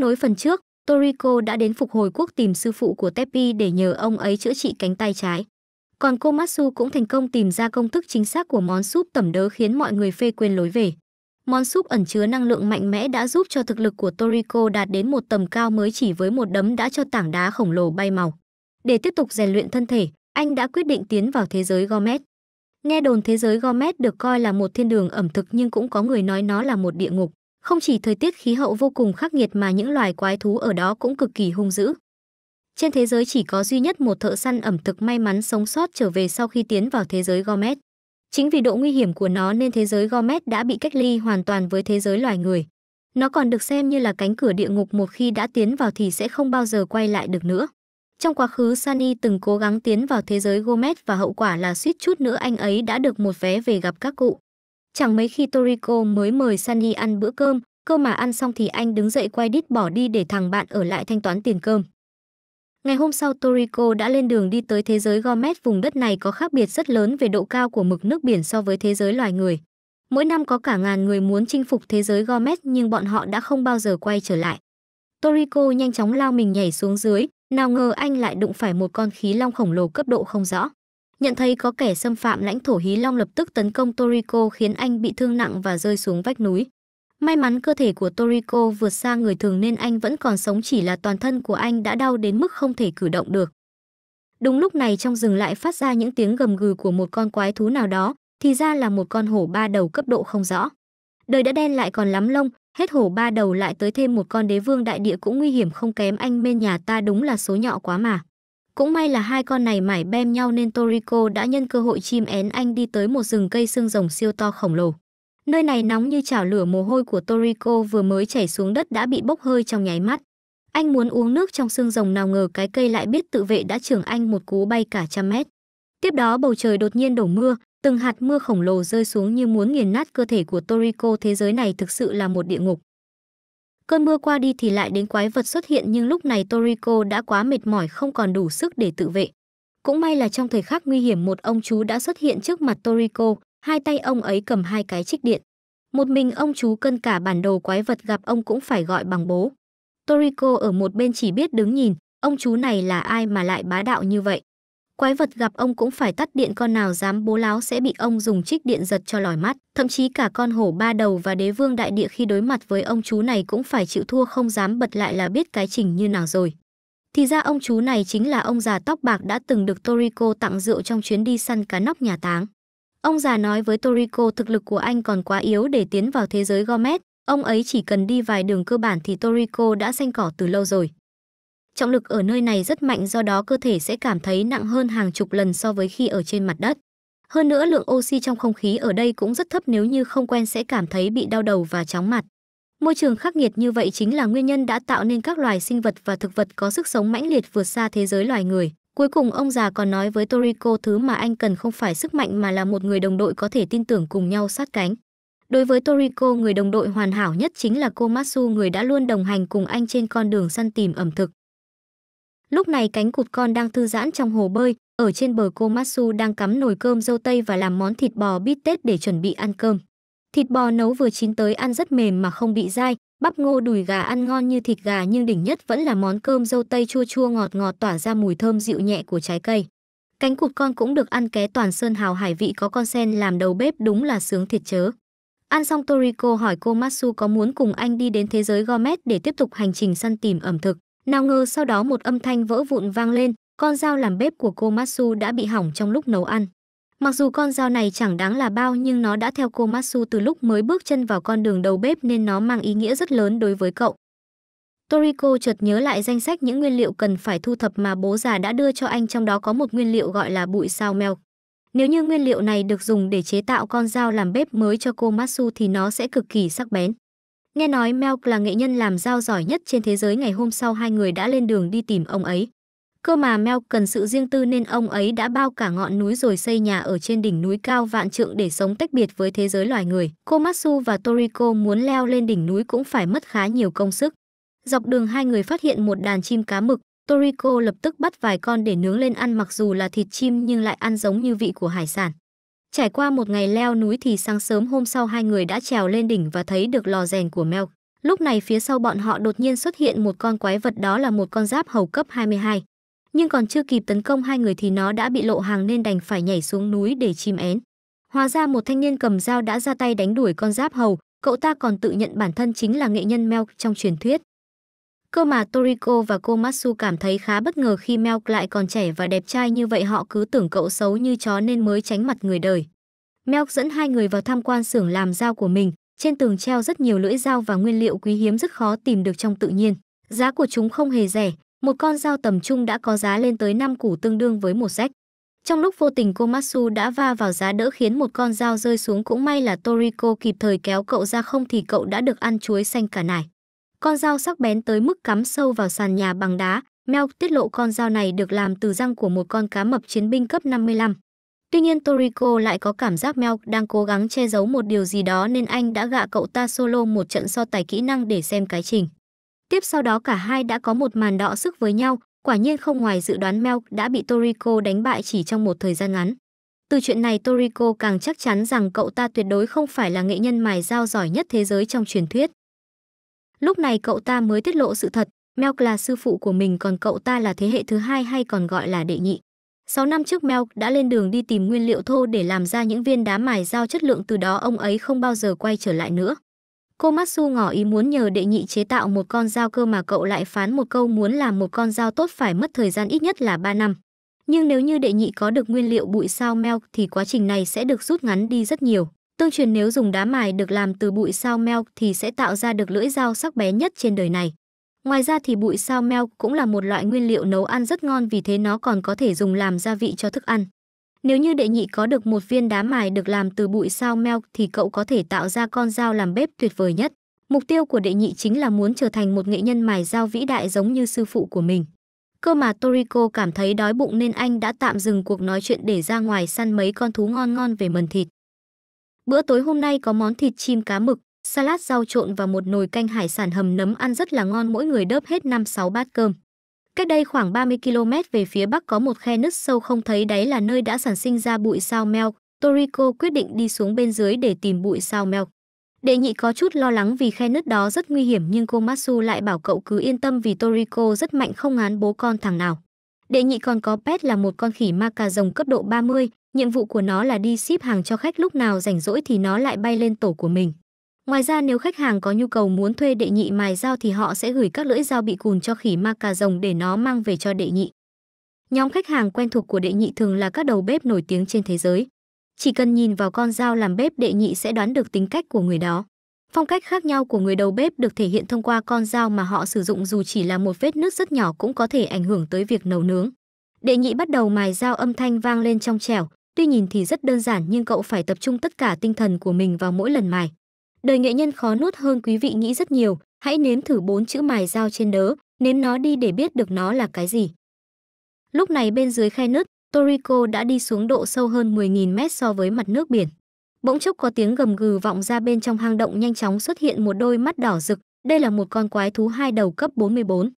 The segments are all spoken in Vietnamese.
nối phần trước, Toriko đã đến phục hồi quốc tìm sư phụ của Teppi để nhờ ông ấy chữa trị cánh tay trái. Còn Komatsu cũng thành công tìm ra công thức chính xác của món súp tẩm đớ khiến mọi người phê quên lối về. Món súp ẩn chứa năng lượng mạnh mẽ đã giúp cho thực lực của Toriko đạt đến một tầm cao mới chỉ với một đấm đã cho tảng đá khổng lồ bay màu. Để tiếp tục rèn luyện thân thể, anh đã quyết định tiến vào thế giới Gomet. Nghe đồn thế giới Gomet được coi là một thiên đường ẩm thực nhưng cũng có người nói nó là một địa ngục. Không chỉ thời tiết khí hậu vô cùng khắc nghiệt mà những loài quái thú ở đó cũng cực kỳ hung dữ. Trên thế giới chỉ có duy nhất một thợ săn ẩm thực may mắn sống sót trở về sau khi tiến vào thế giới Gomet. Chính vì độ nguy hiểm của nó nên thế giới Gomet đã bị cách ly hoàn toàn với thế giới loài người. Nó còn được xem như là cánh cửa địa ngục một khi đã tiến vào thì sẽ không bao giờ quay lại được nữa. Trong quá khứ Sunny từng cố gắng tiến vào thế giới Gomet và hậu quả là suýt chút nữa anh ấy đã được một vé về gặp các cụ. Chẳng mấy khi Toriko mới mời Sunny ăn bữa cơm, cơ mà ăn xong thì anh đứng dậy quay đít bỏ đi để thằng bạn ở lại thanh toán tiền cơm. Ngày hôm sau Toriko đã lên đường đi tới thế giới Gourmet vùng đất này có khác biệt rất lớn về độ cao của mực nước biển so với thế giới loài người. Mỗi năm có cả ngàn người muốn chinh phục thế giới Gourmet nhưng bọn họ đã không bao giờ quay trở lại. Toriko nhanh chóng lao mình nhảy xuống dưới, nào ngờ anh lại đụng phải một con khí long khổng lồ cấp độ không rõ. Nhận thấy có kẻ xâm phạm lãnh thổ Hí Long lập tức tấn công Toriko khiến anh bị thương nặng và rơi xuống vách núi. May mắn cơ thể của Toriko vượt xa người thường nên anh vẫn còn sống chỉ là toàn thân của anh đã đau đến mức không thể cử động được. Đúng lúc này trong rừng lại phát ra những tiếng gầm gừ của một con quái thú nào đó, thì ra là một con hổ ba đầu cấp độ không rõ. Đời đã đen lại còn lắm lông, hết hổ ba đầu lại tới thêm một con đế vương đại địa cũng nguy hiểm không kém anh bên nhà ta đúng là số nhọ quá mà. Cũng may là hai con này mải bem nhau nên Toriko đã nhân cơ hội chim én anh đi tới một rừng cây xương rồng siêu to khổng lồ. Nơi này nóng như chảo lửa mồ hôi của Toriko vừa mới chảy xuống đất đã bị bốc hơi trong nháy mắt. Anh muốn uống nước trong xương rồng nào ngờ cái cây lại biết tự vệ đã trưởng anh một cú bay cả trăm mét. Tiếp đó bầu trời đột nhiên đổ mưa, từng hạt mưa khổng lồ rơi xuống như muốn nghiền nát cơ thể của Toriko thế giới này thực sự là một địa ngục. Cơn mưa qua đi thì lại đến quái vật xuất hiện nhưng lúc này Toriko đã quá mệt mỏi không còn đủ sức để tự vệ. Cũng may là trong thời khắc nguy hiểm một ông chú đã xuất hiện trước mặt Toriko, hai tay ông ấy cầm hai cái trích điện. Một mình ông chú cân cả bản đồ quái vật gặp ông cũng phải gọi bằng bố. Toriko ở một bên chỉ biết đứng nhìn, ông chú này là ai mà lại bá đạo như vậy. Quái vật gặp ông cũng phải tắt điện con nào dám bố láo sẽ bị ông dùng trích điện giật cho lòi mắt. Thậm chí cả con hổ ba đầu và đế vương đại địa khi đối mặt với ông chú này cũng phải chịu thua không dám bật lại là biết cái trình như nào rồi. Thì ra ông chú này chính là ông già tóc bạc đã từng được Toriko tặng rượu trong chuyến đi săn cá nóc nhà táng. Ông già nói với Toriko thực lực của anh còn quá yếu để tiến vào thế giới Gomet, ông ấy chỉ cần đi vài đường cơ bản thì Toriko đã xanh cỏ từ lâu rồi. Trọng lực ở nơi này rất mạnh do đó cơ thể sẽ cảm thấy nặng hơn hàng chục lần so với khi ở trên mặt đất. Hơn nữa lượng oxy trong không khí ở đây cũng rất thấp nếu như không quen sẽ cảm thấy bị đau đầu và chóng mặt. Môi trường khắc nghiệt như vậy chính là nguyên nhân đã tạo nên các loài sinh vật và thực vật có sức sống mãnh liệt vượt xa thế giới loài người. Cuối cùng ông già còn nói với Toriko thứ mà anh cần không phải sức mạnh mà là một người đồng đội có thể tin tưởng cùng nhau sát cánh. Đối với Toriko, người đồng đội hoàn hảo nhất chính là cô Matsu người đã luôn đồng hành cùng anh trên con đường săn tìm ẩm thực. Lúc này cánh cụt con đang thư giãn trong hồ bơi, ở trên bờ cô Masu đang cắm nồi cơm dâu tây và làm món thịt bò bít tết để chuẩn bị ăn cơm. Thịt bò nấu vừa chín tới ăn rất mềm mà không bị dai, bắp ngô đùi gà ăn ngon như thịt gà nhưng đỉnh nhất vẫn là món cơm dâu tây chua chua ngọt ngọt tỏa ra mùi thơm dịu nhẹ của trái cây. Cánh cụt con cũng được ăn ké toàn sơn hào hải vị có con sen làm đầu bếp đúng là sướng thiệt chớ. Ăn xong Toriko hỏi cô Masu có muốn cùng anh đi đến thế giới Gomez để tiếp tục hành trình săn tìm ẩm thực. Nào ngờ sau đó một âm thanh vỡ vụn vang lên, con dao làm bếp của cô Masu đã bị hỏng trong lúc nấu ăn. Mặc dù con dao này chẳng đáng là bao nhưng nó đã theo cô Masu từ lúc mới bước chân vào con đường đầu bếp nên nó mang ý nghĩa rất lớn đối với cậu. Toriko chợt nhớ lại danh sách những nguyên liệu cần phải thu thập mà bố già đã đưa cho anh trong đó có một nguyên liệu gọi là bụi sao mèo. Nếu như nguyên liệu này được dùng để chế tạo con dao làm bếp mới cho cô Masu thì nó sẽ cực kỳ sắc bén. Nghe nói Melk là nghệ nhân làm dao giỏi nhất trên thế giới ngày hôm sau hai người đã lên đường đi tìm ông ấy. Cơ mà Melk cần sự riêng tư nên ông ấy đã bao cả ngọn núi rồi xây nhà ở trên đỉnh núi cao vạn trượng để sống tách biệt với thế giới loài người. Komatsu và Toriko muốn leo lên đỉnh núi cũng phải mất khá nhiều công sức. Dọc đường hai người phát hiện một đàn chim cá mực, Toriko lập tức bắt vài con để nướng lên ăn mặc dù là thịt chim nhưng lại ăn giống như vị của hải sản. Trải qua một ngày leo núi thì sáng sớm hôm sau hai người đã trèo lên đỉnh và thấy được lò rèn của Mel. Lúc này phía sau bọn họ đột nhiên xuất hiện một con quái vật đó là một con giáp hầu cấp 22. Nhưng còn chưa kịp tấn công hai người thì nó đã bị lộ hàng nên đành phải nhảy xuống núi để chim én. Hóa ra một thanh niên cầm dao đã ra tay đánh đuổi con giáp hầu, cậu ta còn tự nhận bản thân chính là nghệ nhân Mel trong truyền thuyết. Cơ mà Toriko và cô Matsu cảm thấy khá bất ngờ khi Melk lại còn trẻ và đẹp trai như vậy họ cứ tưởng cậu xấu như chó nên mới tránh mặt người đời. Melk dẫn hai người vào tham quan xưởng làm dao của mình, trên tường treo rất nhiều lưỡi dao và nguyên liệu quý hiếm rất khó tìm được trong tự nhiên. Giá của chúng không hề rẻ, một con dao tầm trung đã có giá lên tới 5 củ tương đương với một sách. Trong lúc vô tình cô Matsu đã va vào giá đỡ khiến một con dao rơi xuống cũng may là Toriko kịp thời kéo cậu ra không thì cậu đã được ăn chuối xanh cả nải. Con dao sắc bén tới mức cắm sâu vào sàn nhà bằng đá, Mel tiết lộ con dao này được làm từ răng của một con cá mập chiến binh cấp 55. Tuy nhiên Toriko lại có cảm giác Mel đang cố gắng che giấu một điều gì đó nên anh đã gạ cậu ta solo một trận so tài kỹ năng để xem cái trình. Tiếp sau đó cả hai đã có một màn đọ sức với nhau, quả nhiên không ngoài dự đoán Mel đã bị Toriko đánh bại chỉ trong một thời gian ngắn. Từ chuyện này Toriko càng chắc chắn rằng cậu ta tuyệt đối không phải là nghệ nhân mài dao giỏi nhất thế giới trong truyền thuyết. Lúc này cậu ta mới tiết lộ sự thật, Melk là sư phụ của mình còn cậu ta là thế hệ thứ hai hay còn gọi là đệ nhị. 6 năm trước Melk đã lên đường đi tìm nguyên liệu thô để làm ra những viên đá mài dao chất lượng từ đó ông ấy không bao giờ quay trở lại nữa. Cô Matsu ngỏ ý muốn nhờ đệ nhị chế tạo một con dao cơ mà cậu lại phán một câu muốn làm một con dao tốt phải mất thời gian ít nhất là 3 năm. Nhưng nếu như đệ nhị có được nguyên liệu bụi sao Melk thì quá trình này sẽ được rút ngắn đi rất nhiều. Tương truyền nếu dùng đá mài được làm từ bụi sao meo thì sẽ tạo ra được lưỡi dao sắc bé nhất trên đời này. Ngoài ra thì bụi sao meo cũng là một loại nguyên liệu nấu ăn rất ngon vì thế nó còn có thể dùng làm gia vị cho thức ăn. Nếu như đệ nhị có được một viên đá mài được làm từ bụi sao meo thì cậu có thể tạo ra con dao làm bếp tuyệt vời nhất. Mục tiêu của đệ nhị chính là muốn trở thành một nghệ nhân mài dao vĩ đại giống như sư phụ của mình. Cơ mà Toriko cảm thấy đói bụng nên anh đã tạm dừng cuộc nói chuyện để ra ngoài săn mấy con thú ngon ngon về mần thịt. Bữa tối hôm nay có món thịt chim cá mực, salad rau trộn và một nồi canh hải sản hầm nấm ăn rất là ngon mỗi người đớp hết 5-6 bát cơm. Cách đây khoảng 30 km về phía bắc có một khe nứt sâu không thấy đáy là nơi đã sản sinh ra bụi sao meo. Toriko quyết định đi xuống bên dưới để tìm bụi sao meo. Đệ nhị có chút lo lắng vì khe nứt đó rất nguy hiểm nhưng cô Matsu lại bảo cậu cứ yên tâm vì Toriko rất mạnh không ngán bố con thằng nào. Đệ nhị còn có pet là một con khỉ ma cà rồng cấp độ 30, Nhiệm vụ của nó là đi ship hàng cho khách lúc nào rảnh rỗi thì nó lại bay lên tổ của mình. Ngoài ra nếu khách hàng có nhu cầu muốn thuê đệ nhị mài dao thì họ sẽ gửi các lưỡi dao bị cùn cho khỉ ma cà rồng để nó mang về cho đệ nhị. Nhóm khách hàng quen thuộc của đệ nhị thường là các đầu bếp nổi tiếng trên thế giới. Chỉ cần nhìn vào con dao làm bếp đệ nhị sẽ đoán được tính cách của người đó. Phong cách khác nhau của người đầu bếp được thể hiện thông qua con dao mà họ sử dụng dù chỉ là một vết nứt rất nhỏ cũng có thể ảnh hưởng tới việc nấu nướng. Đệ nhị bắt đầu mài dao âm thanh vang lên trong trẻo, Tuy nhìn thì rất đơn giản nhưng cậu phải tập trung tất cả tinh thần của mình vào mỗi lần mài. Đời nghệ nhân khó nuốt hơn quý vị nghĩ rất nhiều, hãy nếm thử bốn chữ mài dao trên đớ, nếm nó đi để biết được nó là cái gì. Lúc này bên dưới khe nứt, Toriko đã đi xuống độ sâu hơn 10.000 mét so với mặt nước biển. Bỗng chốc có tiếng gầm gừ vọng ra bên trong hang động nhanh chóng xuất hiện một đôi mắt đỏ rực, đây là một con quái thú hai đầu cấp 44.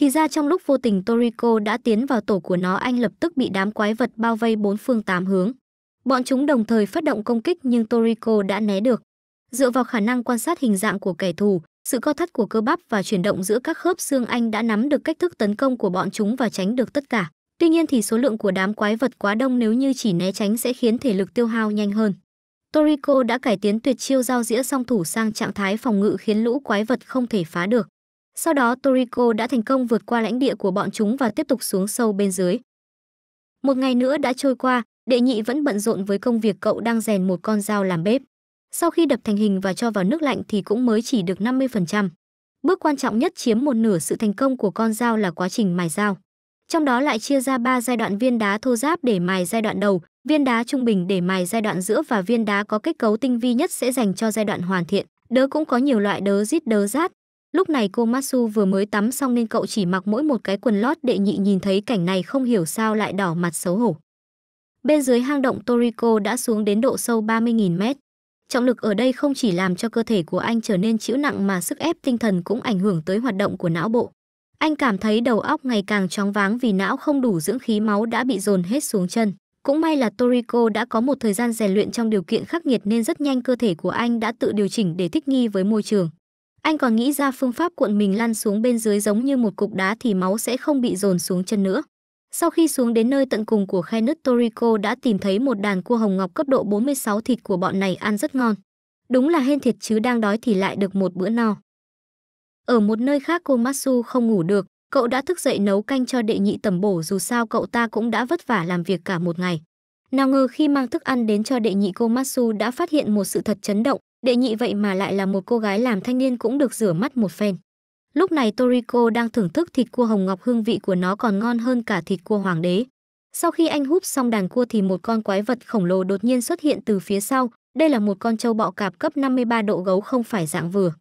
Thì ra trong lúc vô tình Toriko đã tiến vào tổ của nó anh lập tức bị đám quái vật bao vây bốn phương tám hướng. Bọn chúng đồng thời phát động công kích nhưng Toriko đã né được. Dựa vào khả năng quan sát hình dạng của kẻ thù, sự co thắt của cơ bắp và chuyển động giữa các khớp xương anh đã nắm được cách thức tấn công của bọn chúng và tránh được tất cả. Tuy nhiên thì số lượng của đám quái vật quá đông nếu như chỉ né tránh sẽ khiến thể lực tiêu hao nhanh hơn. Toriko đã cải tiến tuyệt chiêu giao dĩa song thủ sang trạng thái phòng ngự khiến lũ quái vật không thể phá được. Sau đó Toriko đã thành công vượt qua lãnh địa của bọn chúng và tiếp tục xuống sâu bên dưới. Một ngày nữa đã trôi qua, đệ nhị vẫn bận rộn với công việc cậu đang rèn một con dao làm bếp. Sau khi đập thành hình và cho vào nước lạnh thì cũng mới chỉ được 50%. Bước quan trọng nhất chiếm một nửa sự thành công của con dao là quá trình mài dao. Trong đó lại chia ra 3 giai đoạn viên đá thô giáp để mài giai đoạn đầu, viên đá trung bình để mài giai đoạn giữa và viên đá có kết cấu tinh vi nhất sẽ dành cho giai đoạn hoàn thiện. Đớ cũng có nhiều loại đớ rít đớ rát, Lúc này cô Masu vừa mới tắm xong nên cậu chỉ mặc mỗi một cái quần lót đệ nhị nhìn thấy cảnh này không hiểu sao lại đỏ mặt xấu hổ. Bên dưới hang động Toriko đã xuống đến độ sâu 30.000 mét. Trọng lực ở đây không chỉ làm cho cơ thể của anh trở nên chịu nặng mà sức ép tinh thần cũng ảnh hưởng tới hoạt động của não bộ. Anh cảm thấy đầu óc ngày càng chóng váng vì não không đủ dưỡng khí máu đã bị dồn hết xuống chân. Cũng may là Toriko đã có một thời gian rèn luyện trong điều kiện khắc nghiệt nên rất nhanh cơ thể của anh đã tự điều chỉnh để thích nghi với môi trường. Anh còn nghĩ ra phương pháp cuộn mình lăn xuống bên dưới giống như một cục đá thì máu sẽ không bị dồn xuống chân nữa. Sau khi xuống đến nơi tận cùng của khe nứt Toriko đã tìm thấy một đàn cua hồng ngọc cấp độ 46 thịt của bọn này ăn rất ngon. Đúng là hên thiệt chứ đang đói thì lại được một bữa no. Ở một nơi khác cô Masu không ngủ được, cậu đã thức dậy nấu canh cho đệ nhị tầm bổ dù sao cậu ta cũng đã vất vả làm việc cả một ngày. Nào ngờ khi mang thức ăn đến cho đệ nhị cô Masu đã phát hiện một sự thật chấn động, Đệ nhị vậy mà lại là một cô gái làm thanh niên cũng được rửa mắt một phen. Lúc này Toriko đang thưởng thức thịt cua hồng ngọc hương vị của nó còn ngon hơn cả thịt cua hoàng đế. Sau khi anh húp xong đàn cua thì một con quái vật khổng lồ đột nhiên xuất hiện từ phía sau. Đây là một con trâu bọ cạp cấp 53 độ gấu không phải dạng vừa.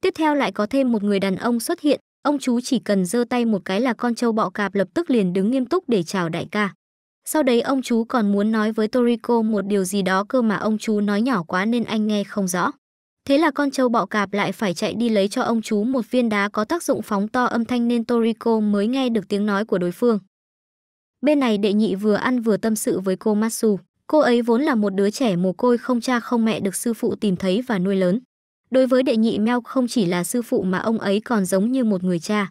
Tiếp theo lại có thêm một người đàn ông xuất hiện. Ông chú chỉ cần giơ tay một cái là con trâu bọ cạp lập tức liền đứng nghiêm túc để chào đại ca. Sau đấy ông chú còn muốn nói với Toriko một điều gì đó cơ mà ông chú nói nhỏ quá nên anh nghe không rõ. Thế là con trâu bọ cạp lại phải chạy đi lấy cho ông chú một viên đá có tác dụng phóng to âm thanh nên Toriko mới nghe được tiếng nói của đối phương. Bên này đệ nhị vừa ăn vừa tâm sự với cô Matsu. Cô ấy vốn là một đứa trẻ mồ côi không cha không mẹ được sư phụ tìm thấy và nuôi lớn. Đối với đệ nhị Mel không chỉ là sư phụ mà ông ấy còn giống như một người cha.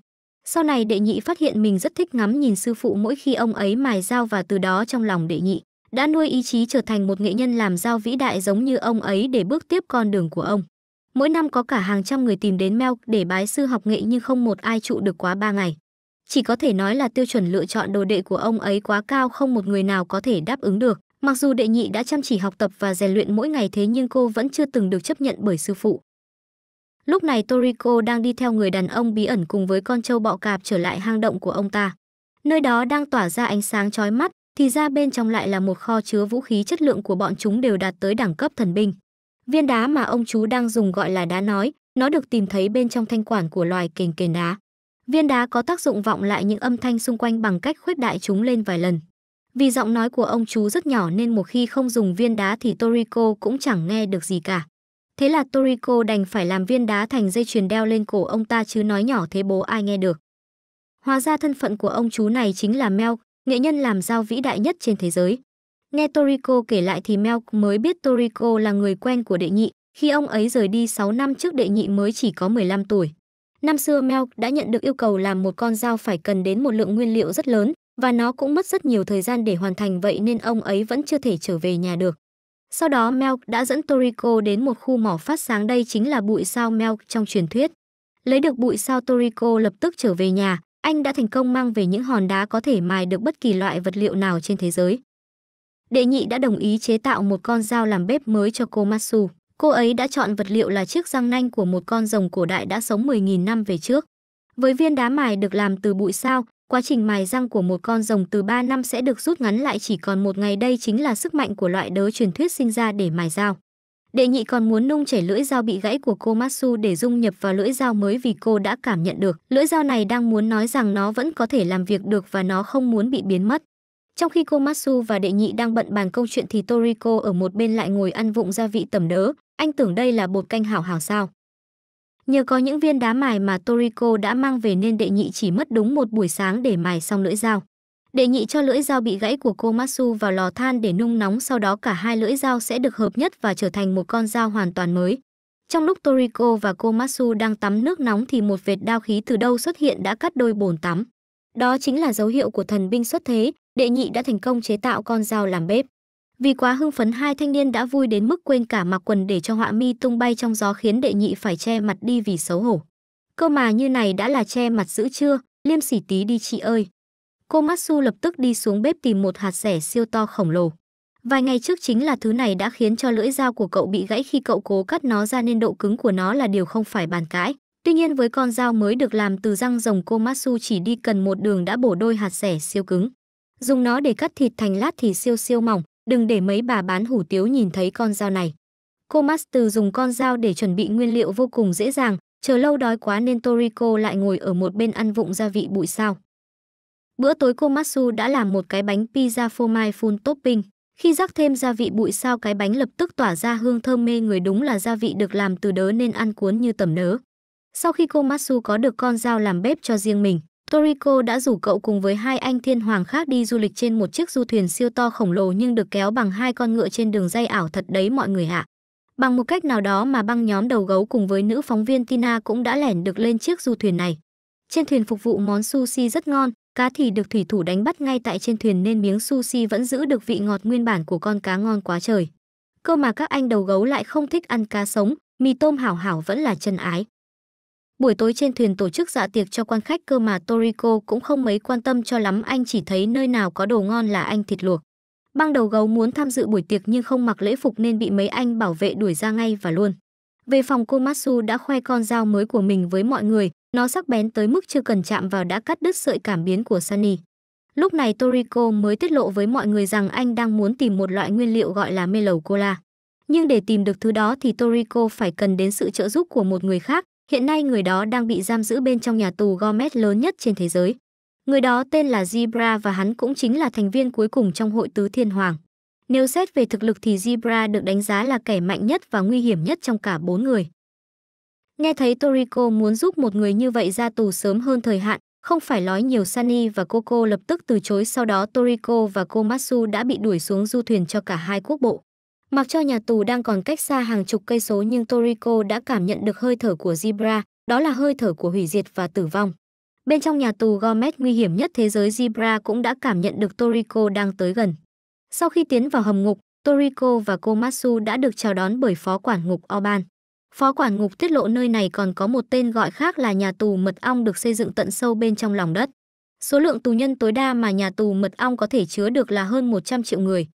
Sau này đệ nhị phát hiện mình rất thích ngắm nhìn sư phụ mỗi khi ông ấy mài dao và từ đó trong lòng đệ nhị đã nuôi ý chí trở thành một nghệ nhân làm dao vĩ đại giống như ông ấy để bước tiếp con đường của ông. Mỗi năm có cả hàng trăm người tìm đến Mel để bái sư học nghệ nhưng không một ai trụ được quá ba ngày. Chỉ có thể nói là tiêu chuẩn lựa chọn đồ đệ của ông ấy quá cao không một người nào có thể đáp ứng được. Mặc dù đệ nhị đã chăm chỉ học tập và rèn luyện mỗi ngày thế nhưng cô vẫn chưa từng được chấp nhận bởi sư phụ. Lúc này Toriko đang đi theo người đàn ông bí ẩn cùng với con trâu bọ cạp trở lại hang động của ông ta. Nơi đó đang tỏa ra ánh sáng chói mắt, thì ra bên trong lại là một kho chứa vũ khí chất lượng của bọn chúng đều đạt tới đẳng cấp thần binh. Viên đá mà ông chú đang dùng gọi là đá nói, nó được tìm thấy bên trong thanh quản của loài kền kền đá. Viên đá có tác dụng vọng lại những âm thanh xung quanh bằng cách khuếch đại chúng lên vài lần. Vì giọng nói của ông chú rất nhỏ nên một khi không dùng viên đá thì Toriko cũng chẳng nghe được gì cả. Thế là Toriko đành phải làm viên đá thành dây chuyền đeo lên cổ ông ta chứ nói nhỏ thế bố ai nghe được. Hóa ra thân phận của ông chú này chính là Mel, nghệ nhân làm dao vĩ đại nhất trên thế giới. Nghe Toriko kể lại thì Mel mới biết Toriko là người quen của đệ nhị, khi ông ấy rời đi 6 năm trước đệ nhị mới chỉ có 15 tuổi. Năm xưa Mel đã nhận được yêu cầu làm một con dao phải cần đến một lượng nguyên liệu rất lớn và nó cũng mất rất nhiều thời gian để hoàn thành vậy nên ông ấy vẫn chưa thể trở về nhà được. Sau đó Melk đã dẫn Toriko đến một khu mỏ phát sáng đây chính là bụi sao Melk trong truyền thuyết. Lấy được bụi sao Toriko lập tức trở về nhà, anh đã thành công mang về những hòn đá có thể mài được bất kỳ loại vật liệu nào trên thế giới. Đệ nhị đã đồng ý chế tạo một con dao làm bếp mới cho cô Masu Cô ấy đã chọn vật liệu là chiếc răng nanh của một con rồng cổ đại đã sống 10.000 năm về trước. Với viên đá mài được làm từ bụi sao, quá trình mài răng của một con rồng từ 3 năm sẽ được rút ngắn lại chỉ còn một ngày đây chính là sức mạnh của loại đớ truyền thuyết sinh ra để mài dao. Đệ nhị còn muốn nung chảy lưỡi dao bị gãy của cô Matsu để dung nhập vào lưỡi dao mới vì cô đã cảm nhận được lưỡi dao này đang muốn nói rằng nó vẫn có thể làm việc được và nó không muốn bị biến mất. Trong khi cô Matsu và đệ nhị đang bận bàn câu chuyện thì Toriko ở một bên lại ngồi ăn vụng gia vị tẩm đỡ, anh tưởng đây là bột canh hảo hảo sao. Nhờ có những viên đá mài mà Toriko đã mang về nên đệ nhị chỉ mất đúng một buổi sáng để mài xong lưỡi dao. Đệ nhị cho lưỡi dao bị gãy của cô Masu vào lò than để nung nóng sau đó cả hai lưỡi dao sẽ được hợp nhất và trở thành một con dao hoàn toàn mới. Trong lúc Toriko và cô Masu đang tắm nước nóng thì một vệt đao khí từ đâu xuất hiện đã cắt đôi bồn tắm. Đó chính là dấu hiệu của thần binh xuất thế, đệ nhị đã thành công chế tạo con dao làm bếp. Vì quá hưng phấn hai thanh niên đã vui đến mức quên cả mặc quần để cho họa mi tung bay trong gió khiến đệ nhị phải che mặt đi vì xấu hổ. Cơ mà như này đã là che mặt giữ chưa, liêm sỉ tí đi chị ơi. Cô Matsu lập tức đi xuống bếp tìm một hạt rẻ siêu to khổng lồ. Vài ngày trước chính là thứ này đã khiến cho lưỡi dao của cậu bị gãy khi cậu cố cắt nó ra nên độ cứng của nó là điều không phải bàn cãi. Tuy nhiên với con dao mới được làm từ răng rồng cô Matsu chỉ đi cần một đường đã bổ đôi hạt rẻ siêu cứng. Dùng nó để cắt thịt thành lát thì siêu siêu mỏng, Đừng để mấy bà bán hủ tiếu nhìn thấy con dao này. Cô Master dùng con dao để chuẩn bị nguyên liệu vô cùng dễ dàng, chờ lâu đói quá nên Toriko lại ngồi ở một bên ăn vụng gia vị bụi sao. Bữa tối cô Matsu đã làm một cái bánh pizza phô mai full topping. Khi rắc thêm gia vị bụi sao cái bánh lập tức tỏa ra hương thơm mê người đúng là gia vị được làm từ đớ nên ăn cuốn như tẩm nớ. Sau khi cô Matsu có được con dao làm bếp cho riêng mình, Toriko đã rủ cậu cùng với hai anh thiên hoàng khác đi du lịch trên một chiếc du thuyền siêu to khổng lồ nhưng được kéo bằng hai con ngựa trên đường dây ảo thật đấy mọi người ạ. Bằng một cách nào đó mà băng nhóm đầu gấu cùng với nữ phóng viên Tina cũng đã lẻn được lên chiếc du thuyền này. Trên thuyền phục vụ món sushi rất ngon, cá thì được thủy thủ đánh bắt ngay tại trên thuyền nên miếng sushi vẫn giữ được vị ngọt nguyên bản của con cá ngon quá trời. Cơ mà các anh đầu gấu lại không thích ăn cá sống, mì tôm hảo hảo vẫn là chân ái. Buổi tối trên thuyền tổ chức dạ tiệc cho quan khách cơ mà Toriko cũng không mấy quan tâm cho lắm anh chỉ thấy nơi nào có đồ ngon là anh thịt luộc. Bang đầu gấu muốn tham dự buổi tiệc nhưng không mặc lễ phục nên bị mấy anh bảo vệ đuổi ra ngay và luôn. Về phòng cô Masu đã khoe con dao mới của mình với mọi người, nó sắc bén tới mức chưa cần chạm vào đã cắt đứt sợi cảm biến của Sunny. Lúc này Toriko mới tiết lộ với mọi người rằng anh đang muốn tìm một loại nguyên liệu gọi là melầu cola. Nhưng để tìm được thứ đó thì Toriko phải cần đến sự trợ giúp của một người khác, Hiện nay người đó đang bị giam giữ bên trong nhà tù Gomes lớn nhất trên thế giới. Người đó tên là Zebra và hắn cũng chính là thành viên cuối cùng trong hội tứ thiên hoàng. Nếu xét về thực lực thì Zebra được đánh giá là kẻ mạnh nhất và nguy hiểm nhất trong cả bốn người. Nghe thấy Toriko muốn giúp một người như vậy ra tù sớm hơn thời hạn, không phải nói nhiều Sunny và Coco lập tức từ chối sau đó Toriko và Komatsu đã bị đuổi xuống du thuyền cho cả hai quốc bộ. Mặc cho nhà tù đang còn cách xa hàng chục cây số nhưng Toriko đã cảm nhận được hơi thở của Zebra, đó là hơi thở của hủy diệt và tử vong. Bên trong nhà tù Gomez nguy hiểm nhất thế giới Zebra cũng đã cảm nhận được Toriko đang tới gần. Sau khi tiến vào hầm ngục, Toriko và Komatsu đã được chào đón bởi phó quản ngục Oban. Phó quản ngục tiết lộ nơi này còn có một tên gọi khác là nhà tù mật ong được xây dựng tận sâu bên trong lòng đất. Số lượng tù nhân tối đa mà nhà tù mật ong có thể chứa được là hơn 100 triệu người.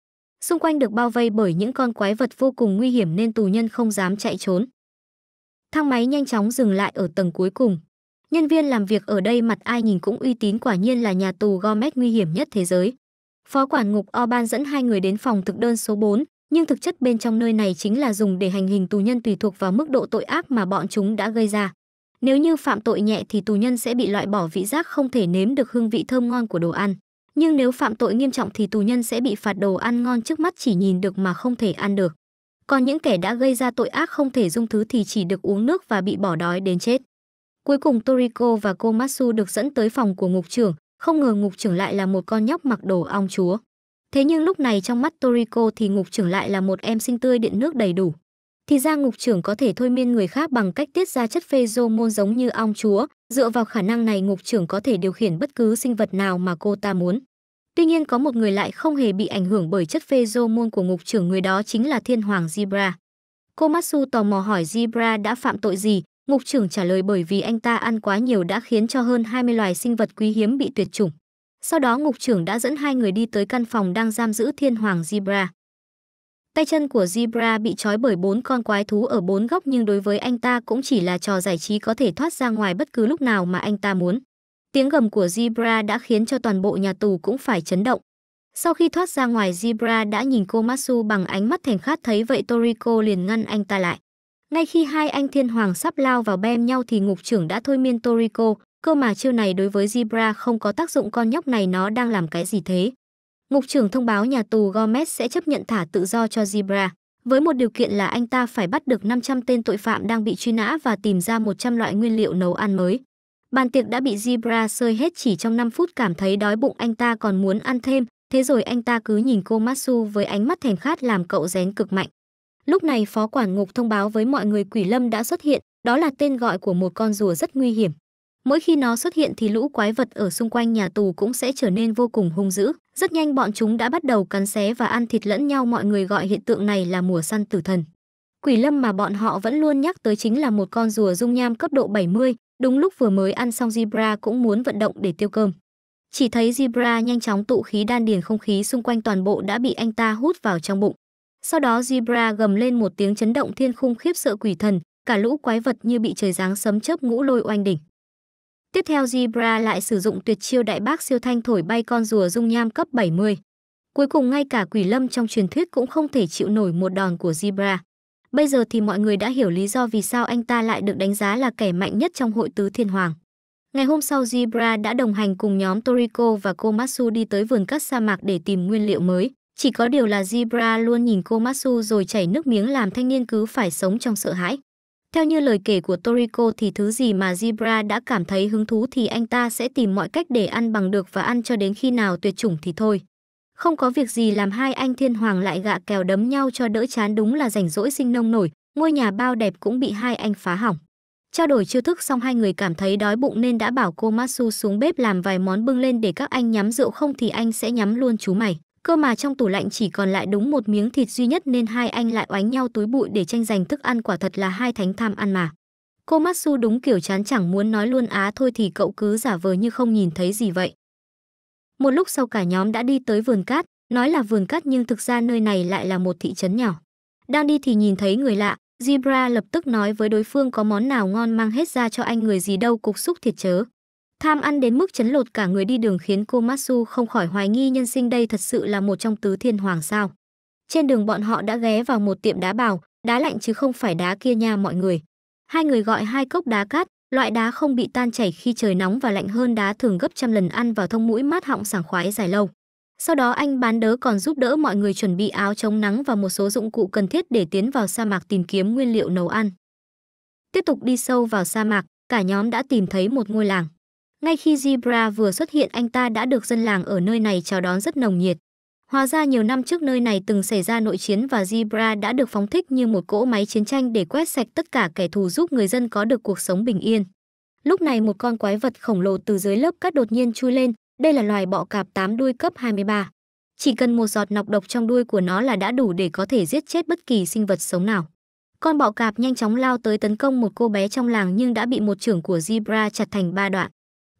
Xung quanh được bao vây bởi những con quái vật vô cùng nguy hiểm nên tù nhân không dám chạy trốn. Thang máy nhanh chóng dừng lại ở tầng cuối cùng. Nhân viên làm việc ở đây mặt ai nhìn cũng uy tín quả nhiên là nhà tù Gomet nguy hiểm nhất thế giới. Phó quản ngục Oban dẫn hai người đến phòng thực đơn số 4, nhưng thực chất bên trong nơi này chính là dùng để hành hình tù nhân tùy thuộc vào mức độ tội ác mà bọn chúng đã gây ra. Nếu như phạm tội nhẹ thì tù nhân sẽ bị loại bỏ vị giác không thể nếm được hương vị thơm ngon của đồ ăn nhưng nếu phạm tội nghiêm trọng thì tù nhân sẽ bị phạt đồ ăn ngon trước mắt chỉ nhìn được mà không thể ăn được. Còn những kẻ đã gây ra tội ác không thể dung thứ thì chỉ được uống nước và bị bỏ đói đến chết. Cuối cùng Toriko và Komatsu được dẫn tới phòng của ngục trưởng, không ngờ ngục trưởng lại là một con nhóc mặc đồ ong chúa. Thế nhưng lúc này trong mắt Toriko thì ngục trưởng lại là một em sinh tươi điện nước đầy đủ. Thì ra ngục trưởng có thể thôi miên người khác bằng cách tiết ra chất phê giống như ong chúa, Dựa vào khả năng này ngục trưởng có thể điều khiển bất cứ sinh vật nào mà cô ta muốn. Tuy nhiên có một người lại không hề bị ảnh hưởng bởi chất môn của ngục trưởng người đó chính là thiên hoàng Zebra. Cô Matsu tò mò hỏi Zebra đã phạm tội gì, ngục trưởng trả lời bởi vì anh ta ăn quá nhiều đã khiến cho hơn 20 loài sinh vật quý hiếm bị tuyệt chủng. Sau đó ngục trưởng đã dẫn hai người đi tới căn phòng đang giam giữ thiên hoàng Zebra. Tay chân của Zebra bị trói bởi bốn con quái thú ở bốn góc nhưng đối với anh ta cũng chỉ là trò giải trí có thể thoát ra ngoài bất cứ lúc nào mà anh ta muốn. Tiếng gầm của Zebra đã khiến cho toàn bộ nhà tù cũng phải chấn động. Sau khi thoát ra ngoài Zebra đã nhìn Komatsu bằng ánh mắt thèm khát thấy vậy Toriko liền ngăn anh ta lại. Ngay khi hai anh thiên hoàng sắp lao vào bem nhau thì ngục trưởng đã thôi miên Toriko, cơ mà chiêu này đối với Zebra không có tác dụng con nhóc này nó đang làm cái gì thế. Ngục trưởng thông báo nhà tù Gomez sẽ chấp nhận thả tự do cho Zebra, với một điều kiện là anh ta phải bắt được 500 tên tội phạm đang bị truy nã và tìm ra 100 loại nguyên liệu nấu ăn mới. Bàn tiệc đã bị Zebra sơi hết chỉ trong 5 phút cảm thấy đói bụng anh ta còn muốn ăn thêm, thế rồi anh ta cứ nhìn cô Matsu với ánh mắt thèm khát làm cậu rén cực mạnh. Lúc này phó quản ngục thông báo với mọi người quỷ lâm đã xuất hiện, đó là tên gọi của một con rùa rất nguy hiểm. Mỗi khi nó xuất hiện thì lũ quái vật ở xung quanh nhà tù cũng sẽ trở nên vô cùng hung dữ. Rất nhanh bọn chúng đã bắt đầu cắn xé và ăn thịt lẫn nhau mọi người gọi hiện tượng này là mùa săn tử thần. Quỷ lâm mà bọn họ vẫn luôn nhắc tới chính là một con rùa dung nham cấp độ 70, đúng lúc vừa mới ăn xong zebra cũng muốn vận động để tiêu cơm. Chỉ thấy zebra nhanh chóng tụ khí đan điền không khí xung quanh toàn bộ đã bị anh ta hút vào trong bụng. Sau đó zebra gầm lên một tiếng chấn động thiên khung khiếp sợ quỷ thần, cả lũ quái vật như bị trời giáng sấm chớp ngũ lôi oanh đỉnh. Tiếp theo Zebra lại sử dụng tuyệt chiêu đại bác siêu thanh thổi bay con rùa dung nham cấp 70. Cuối cùng ngay cả quỷ lâm trong truyền thuyết cũng không thể chịu nổi một đòn của Zebra. Bây giờ thì mọi người đã hiểu lý do vì sao anh ta lại được đánh giá là kẻ mạnh nhất trong hội tứ thiên hoàng. Ngày hôm sau Zebra đã đồng hành cùng nhóm Toriko và Komatsu đi tới vườn cắt sa mạc để tìm nguyên liệu mới. Chỉ có điều là Zebra luôn nhìn Komatsu rồi chảy nước miếng làm thanh niên cứ phải sống trong sợ hãi. Theo như lời kể của Toriko thì thứ gì mà Zebra đã cảm thấy hứng thú thì anh ta sẽ tìm mọi cách để ăn bằng được và ăn cho đến khi nào tuyệt chủng thì thôi. Không có việc gì làm hai anh thiên hoàng lại gạ kèo đấm nhau cho đỡ chán đúng là rảnh rỗi sinh nông nổi, ngôi nhà bao đẹp cũng bị hai anh phá hỏng. Trao đổi chiêu thức xong hai người cảm thấy đói bụng nên đã bảo cô Masu xuống bếp làm vài món bưng lên để các anh nhắm rượu không thì anh sẽ nhắm luôn chú mày. Cơ mà trong tủ lạnh chỉ còn lại đúng một miếng thịt duy nhất nên hai anh lại oánh nhau túi bụi để tranh giành thức ăn quả thật là hai thánh tham ăn mà. Cô Matsu đúng kiểu chán chẳng muốn nói luôn á thôi thì cậu cứ giả vờ như không nhìn thấy gì vậy. Một lúc sau cả nhóm đã đi tới vườn cát, nói là vườn cát nhưng thực ra nơi này lại là một thị trấn nhỏ. Đang đi thì nhìn thấy người lạ, Zebra lập tức nói với đối phương có món nào ngon mang hết ra cho anh người gì đâu cục xúc thiệt chớ. Tham ăn đến mức chấn lột cả người đi đường khiến cô Masu không khỏi hoài nghi nhân sinh đây thật sự là một trong tứ thiên hoàng sao. Trên đường bọn họ đã ghé vào một tiệm đá bào, đá lạnh chứ không phải đá kia nha mọi người. Hai người gọi hai cốc đá cát, loại đá không bị tan chảy khi trời nóng và lạnh hơn đá thường gấp trăm lần ăn vào thông mũi mát họng sảng khoái dài lâu. Sau đó anh bán đớ còn giúp đỡ mọi người chuẩn bị áo chống nắng và một số dụng cụ cần thiết để tiến vào sa mạc tìm kiếm nguyên liệu nấu ăn. Tiếp tục đi sâu vào sa mạc, cả nhóm đã tìm thấy một ngôi làng. Ngay khi Zebra vừa xuất hiện anh ta đã được dân làng ở nơi này chào đón rất nồng nhiệt. Hóa ra nhiều năm trước nơi này từng xảy ra nội chiến và Zebra đã được phóng thích như một cỗ máy chiến tranh để quét sạch tất cả kẻ thù giúp người dân có được cuộc sống bình yên. Lúc này một con quái vật khổng lồ từ dưới lớp cát đột nhiên chui lên, đây là loài bọ cạp 8 đuôi cấp 23. Chỉ cần một giọt nọc độc trong đuôi của nó là đã đủ để có thể giết chết bất kỳ sinh vật sống nào. Con bọ cạp nhanh chóng lao tới tấn công một cô bé trong làng nhưng đã bị một trưởng của Zebra chặt thành ba đoạn.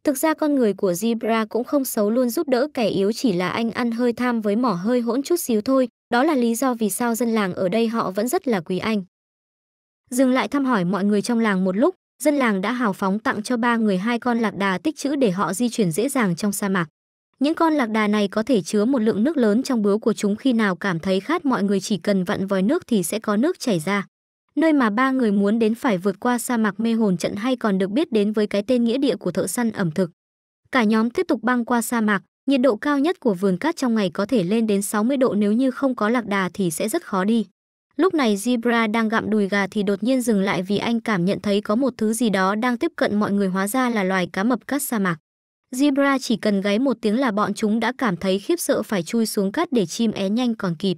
Thực ra con người của Zebra cũng không xấu luôn giúp đỡ kẻ yếu chỉ là anh ăn hơi tham với mỏ hơi hỗn chút xíu thôi, đó là lý do vì sao dân làng ở đây họ vẫn rất là quý anh. Dừng lại thăm hỏi mọi người trong làng một lúc, dân làng đã hào phóng tặng cho ba người hai con lạc đà tích chữ để họ di chuyển dễ dàng trong sa mạc. Những con lạc đà này có thể chứa một lượng nước lớn trong bướu của chúng khi nào cảm thấy khát mọi người chỉ cần vặn vòi nước thì sẽ có nước chảy ra. Nơi mà ba người muốn đến phải vượt qua sa mạc mê hồn trận hay còn được biết đến với cái tên nghĩa địa của thợ săn ẩm thực. Cả nhóm tiếp tục băng qua sa mạc, nhiệt độ cao nhất của vườn cát trong ngày có thể lên đến 60 độ nếu như không có lạc đà thì sẽ rất khó đi. Lúc này Zebra đang gặm đùi gà thì đột nhiên dừng lại vì anh cảm nhận thấy có một thứ gì đó đang tiếp cận mọi người hóa ra là loài cá mập cát sa mạc. Zebra chỉ cần gáy một tiếng là bọn chúng đã cảm thấy khiếp sợ phải chui xuống cát để chim é nhanh còn kịp.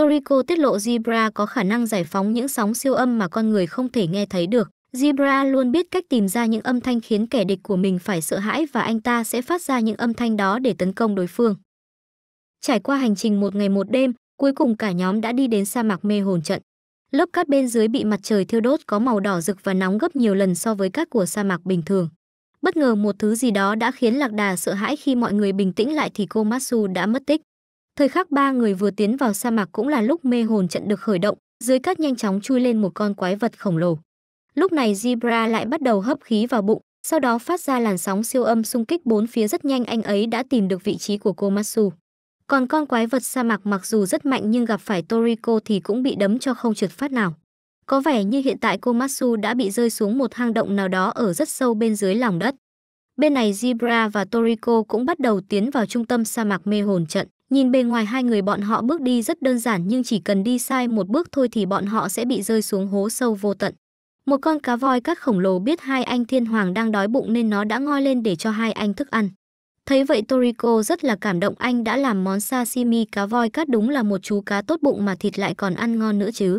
Toriko tiết lộ Zebra có khả năng giải phóng những sóng siêu âm mà con người không thể nghe thấy được. Zebra luôn biết cách tìm ra những âm thanh khiến kẻ địch của mình phải sợ hãi và anh ta sẽ phát ra những âm thanh đó để tấn công đối phương. Trải qua hành trình một ngày một đêm, cuối cùng cả nhóm đã đi đến sa mạc mê hồn trận. Lớp cát bên dưới bị mặt trời thiêu đốt có màu đỏ rực và nóng gấp nhiều lần so với cát của sa mạc bình thường. Bất ngờ một thứ gì đó đã khiến Lạc Đà sợ hãi khi mọi người bình tĩnh lại thì cô Matsu đã mất tích. Thời khắc ba người vừa tiến vào sa mạc cũng là lúc mê hồn trận được khởi động, dưới cát nhanh chóng chui lên một con quái vật khổng lồ. Lúc này Zebra lại bắt đầu hấp khí vào bụng, sau đó phát ra làn sóng siêu âm xung kích bốn phía rất nhanh anh ấy đã tìm được vị trí của cô Còn con quái vật sa mạc mặc dù rất mạnh nhưng gặp phải Toriko thì cũng bị đấm cho không trượt phát nào. Có vẻ như hiện tại cô đã bị rơi xuống một hang động nào đó ở rất sâu bên dưới lòng đất. Bên này Zebra và Toriko cũng bắt đầu tiến vào trung tâm sa mạc mê hồn trận. Nhìn bề ngoài hai người bọn họ bước đi rất đơn giản nhưng chỉ cần đi sai một bước thôi thì bọn họ sẽ bị rơi xuống hố sâu vô tận. Một con cá voi các khổng lồ biết hai anh thiên hoàng đang đói bụng nên nó đã ngoi lên để cho hai anh thức ăn. Thấy vậy Toriko rất là cảm động anh đã làm món sashimi cá voi cắt đúng là một chú cá tốt bụng mà thịt lại còn ăn ngon nữa chứ.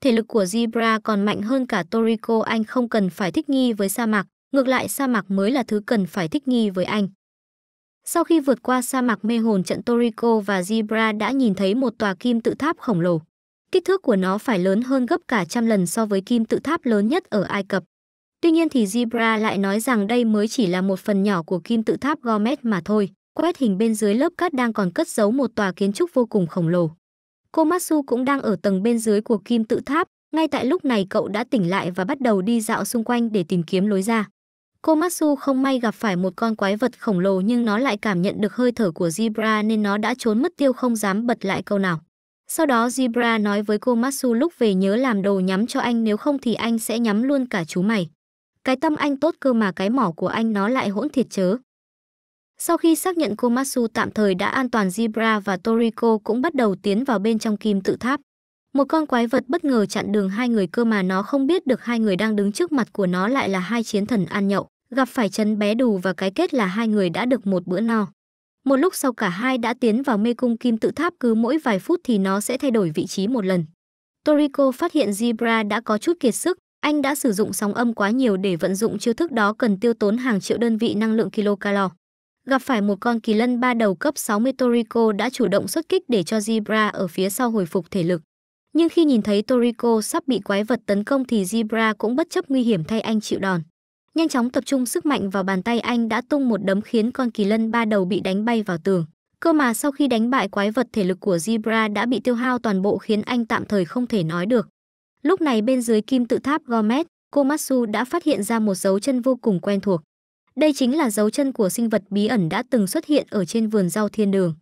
Thể lực của Zebra còn mạnh hơn cả Toriko anh không cần phải thích nghi với sa mạc, ngược lại sa mạc mới là thứ cần phải thích nghi với anh. Sau khi vượt qua sa mạc mê hồn trận Toriko và Zebra đã nhìn thấy một tòa kim tự tháp khổng lồ. Kích thước của nó phải lớn hơn gấp cả trăm lần so với kim tự tháp lớn nhất ở Ai Cập. Tuy nhiên thì Zebra lại nói rằng đây mới chỉ là một phần nhỏ của kim tự tháp Gomet mà thôi. Quét hình bên dưới lớp cát đang còn cất giấu một tòa kiến trúc vô cùng khổng lồ. Komatsu cũng đang ở tầng bên dưới của kim tự tháp, ngay tại lúc này cậu đã tỉnh lại và bắt đầu đi dạo xung quanh để tìm kiếm lối ra. Cô Komatsu không may gặp phải một con quái vật khổng lồ nhưng nó lại cảm nhận được hơi thở của Zebra nên nó đã trốn mất tiêu không dám bật lại câu nào. Sau đó Zebra nói với cô Komatsu lúc về nhớ làm đồ nhắm cho anh nếu không thì anh sẽ nhắm luôn cả chú mày. Cái tâm anh tốt cơ mà cái mỏ của anh nó lại hỗn thiệt chớ. Sau khi xác nhận cô Komatsu tạm thời đã an toàn Zebra và Toriko cũng bắt đầu tiến vào bên trong kim tự tháp. Một con quái vật bất ngờ chặn đường hai người cơ mà nó không biết được hai người đang đứng trước mặt của nó lại là hai chiến thần ăn nhậu, gặp phải chân bé đù và cái kết là hai người đã được một bữa no. Một lúc sau cả hai đã tiến vào mê cung kim tự tháp cứ mỗi vài phút thì nó sẽ thay đổi vị trí một lần. Toriko phát hiện Zebra đã có chút kiệt sức, anh đã sử dụng sóng âm quá nhiều để vận dụng chiêu thức đó cần tiêu tốn hàng triệu đơn vị năng lượng kilocalo. Gặp phải một con kỳ lân ba đầu cấp 60 Toriko đã chủ động xuất kích để cho Zebra ở phía sau hồi phục thể lực nhưng khi nhìn thấy Toriko sắp bị quái vật tấn công thì Zebra cũng bất chấp nguy hiểm thay anh chịu đòn. Nhanh chóng tập trung sức mạnh vào bàn tay anh đã tung một đấm khiến con kỳ lân ba đầu bị đánh bay vào tường. Cơ mà sau khi đánh bại quái vật thể lực của Zebra đã bị tiêu hao toàn bộ khiến anh tạm thời không thể nói được. Lúc này bên dưới kim tự tháp Gomet, Komatsu đã phát hiện ra một dấu chân vô cùng quen thuộc. Đây chính là dấu chân của sinh vật bí ẩn đã từng xuất hiện ở trên vườn rau thiên đường.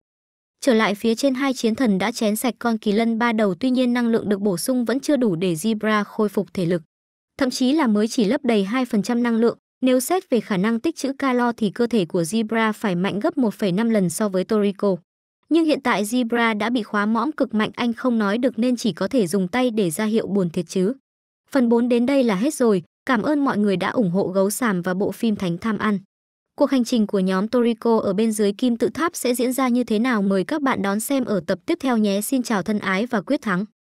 Trở lại phía trên hai chiến thần đã chén sạch con kỳ lân ba đầu tuy nhiên năng lượng được bổ sung vẫn chưa đủ để Zebra khôi phục thể lực. Thậm chí là mới chỉ lấp đầy 2% năng lượng, nếu xét về khả năng tích trữ calo thì cơ thể của Zebra phải mạnh gấp 1,5 lần so với Toriko. Nhưng hiện tại Zebra đã bị khóa mõm cực mạnh anh không nói được nên chỉ có thể dùng tay để ra hiệu buồn thiệt chứ. Phần 4 đến đây là hết rồi, cảm ơn mọi người đã ủng hộ gấu xàm và bộ phim Thánh Tham Ăn. Cuộc hành trình của nhóm Toriko ở bên dưới kim tự tháp sẽ diễn ra như thế nào mời các bạn đón xem ở tập tiếp theo nhé. Xin chào thân ái và quyết thắng.